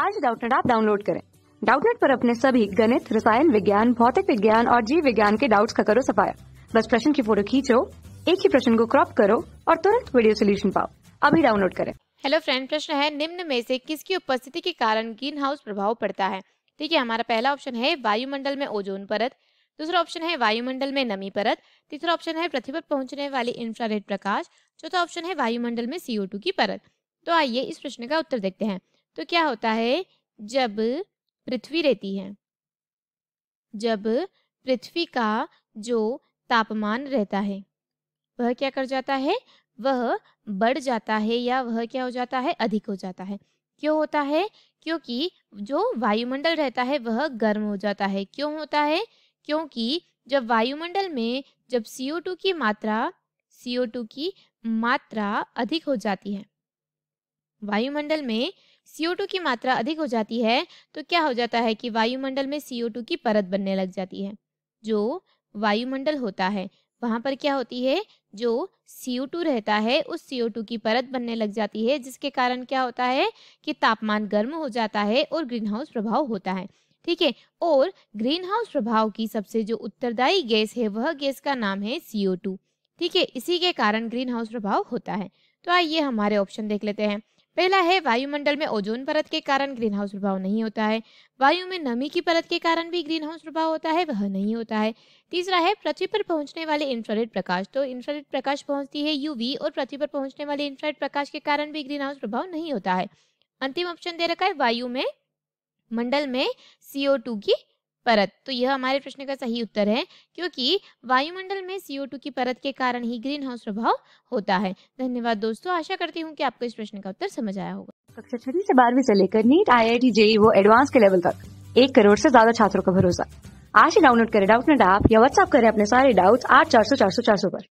आज डाउटनेट आप डाउनलोड करें डाउटनेट पर अपने सभी गणित रसायन विज्ञान भौतिक विज्ञान और जीव विज्ञान के डाउट्स का करो सफाया बस प्रश्न की फोटो खींचो एक ही प्रश्न को क्रॉप करो और तुरंत वीडियो सोल्यूशन पाओ अभी डाउनलोड करें हेलो फ्रेंड प्रश्न है निम्न में से किसकी उपस्थिति के कारण ग्रीन हाउस प्रभाव पड़ता है ठीक है हमारा पहला ऑप्शन है वायुमंडल में ओजोन परत दूसरा ऑप्शन है वायुमंडल में नमी परत तीसरा ऑप्शन है पृथ्वी पर पहुंचने वाली इंफ्रारेड प्रकाश चौथा ऑप्शन है वायुमंडल में सीओ की परत तो आइए इस प्रश्न का उत्तर देखते हैं तो क्या होता है जब पृथ्वी रहती है जब पृथ्वी का जो तापमान रहता है वह क्या कर जाता है वह बढ़ जाता है या वह क्या हो जाता है अधिक हो जाता है क्यों होता है क्योंकि जो वायुमंडल रहता है वह गर्म हो जाता है क्यों होता है क्योंकि जब वायुमंडल में जब टू की मात्रा टू की मात्रा अधिक हो जाती है वायुमंडल में CO2 की मात्रा अधिक हो जाती है तो क्या हो जाता है कि वायुमंडल में CO2 की परत बनने लग जाती है जो वायुमंडल होता है वहाँ पर क्या होती है जो CO2 रहता है उस CO2 की परत बनने लग जाती है जिसके कारण क्या होता है कि तापमान गर्म हो जाता है और ग्रीन हाउस प्रभाव होता है ठीक है और ग्रीन हाउस प्रभाव की सबसे जो उत्तरदायी गैस है वह गैस का नाम है CO2 ठीक है इसी के कारण ग्रीन हाउस प्रभाव होता है तो आइए हमारे ऑप्शन देख लेते हैं पहला है वायुमंडल में ओजोन परत के कारण ग्रीन हाउस प्रभाव नहीं होता है वायु में नमी की परत के कारण भी ग्रीन हाउस प्रभाव होता है वह नहीं होता है तीसरा है पृथ्वी पर पहुंचने वाले इंफ्रारेड प्रकाश तो इंफ्रारेड प्रकाश पहुंचती है यूवी और पृथ्वी पर पहुंचने वाले इंफ्रारेड प्रकाश के कारण भी ग्रीन हाउस प्रभाव नहीं होता है अंतिम ऑप्शन दे रखा है वायु में मंडल में सीओ की परत तो यह हमारे प्रश्न का सही उत्तर है क्योंकि वायुमंडल में सीओ की परत के कारण ही ग्रीन हाउस प्रभाव होता है धन्यवाद दोस्तों आशा करती हूँ कि आपको इस प्रश्न का उत्तर समझ आया होगा कक्षा छठी से बारहवीं से लेकर NEET I I T JEE वो एडवांस के लेवल तक एक करोड़ से ज्यादा छात्रों का भरोसा आज ही डाउनलोड करें डाउट नेट ऐप या व्हाट्सएप करें अपने सारे डाउट्स आठ चार सौ चार सौ चार सौ पर